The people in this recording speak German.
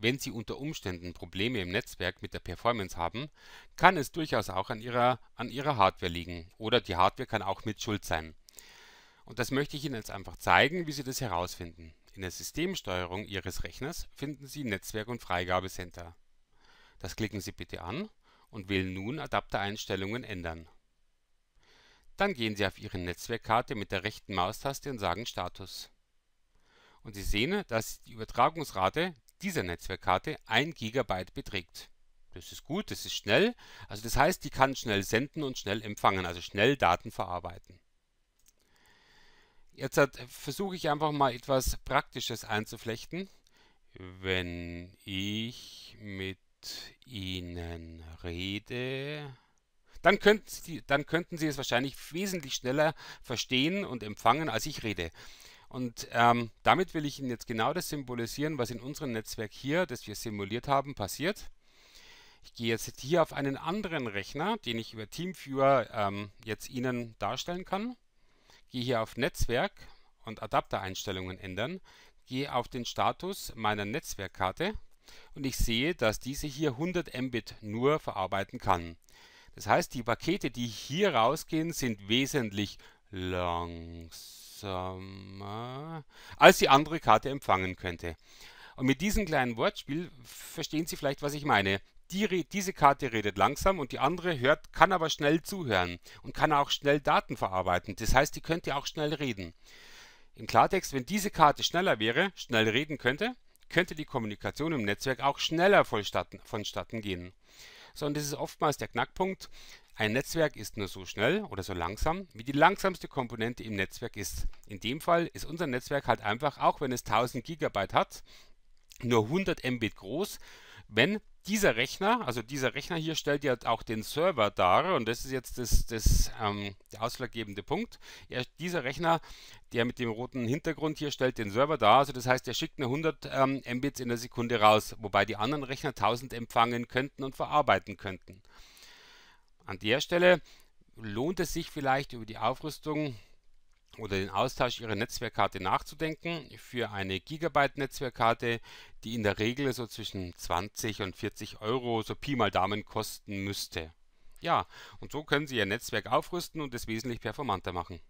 Wenn Sie unter Umständen Probleme im Netzwerk mit der Performance haben, kann es durchaus auch an Ihrer, an Ihrer Hardware liegen oder die Hardware kann auch mit schuld sein. Und das möchte ich Ihnen jetzt einfach zeigen, wie Sie das herausfinden. In der Systemsteuerung Ihres Rechners finden Sie Netzwerk und Freigabecenter. Das klicken Sie bitte an und wählen nun Adaptereinstellungen ändern. Dann gehen Sie auf Ihre Netzwerkkarte mit der rechten Maustaste und sagen Status. Und Sie sehen, dass die Übertragungsrate, dieser Netzwerkkarte 1 GB beträgt. Das ist gut, das ist schnell. Also das heißt, die kann schnell senden und schnell empfangen, also schnell Daten verarbeiten. Jetzt versuche ich einfach mal etwas Praktisches einzuflechten. Wenn ich mit Ihnen rede, dann könnten, Sie, dann könnten Sie es wahrscheinlich wesentlich schneller verstehen und empfangen, als ich rede. Und ähm, damit will ich Ihnen jetzt genau das symbolisieren, was in unserem Netzwerk hier, das wir simuliert haben, passiert. Ich gehe jetzt hier auf einen anderen Rechner, den ich über TeamViewer ähm, jetzt Ihnen darstellen kann. Gehe hier auf Netzwerk und Adaptereinstellungen ändern. Gehe auf den Status meiner Netzwerkkarte und ich sehe, dass diese hier 100 Mbit nur verarbeiten kann. Das heißt, die Pakete, die hier rausgehen, sind wesentlich langsamer langsamer, als die andere Karte empfangen könnte. Und mit diesem kleinen Wortspiel verstehen Sie vielleicht, was ich meine. Die, diese Karte redet langsam und die andere hört, kann aber schnell zuhören und kann auch schnell Daten verarbeiten. Das heißt, die könnte auch schnell reden. Im Klartext, wenn diese Karte schneller wäre, schnell reden könnte, könnte die Kommunikation im Netzwerk auch schneller vonstatten, vonstatten gehen. So, und das ist oftmals der Knackpunkt. Ein Netzwerk ist nur so schnell oder so langsam, wie die langsamste Komponente im Netzwerk ist. In dem Fall ist unser Netzwerk halt einfach, auch wenn es 1000 GB hat, nur 100 Mbit groß, wenn dieser Rechner, also dieser Rechner hier stellt ja auch den Server dar und das ist jetzt das, das ähm, der ausschlaggebende Punkt. Er, dieser Rechner, der mit dem roten Hintergrund hier stellt den Server dar, also das heißt, er schickt nur 100 ähm, Mbits in der Sekunde raus, wobei die anderen Rechner 1000 empfangen könnten und verarbeiten könnten. An der Stelle lohnt es sich vielleicht über die Aufrüstung oder den Austausch Ihrer Netzwerkkarte nachzudenken für eine Gigabyte-Netzwerkkarte, die in der Regel so zwischen 20 und 40 Euro so Pi mal Damen kosten müsste. Ja, und so können Sie Ihr Netzwerk aufrüsten und es wesentlich performanter machen.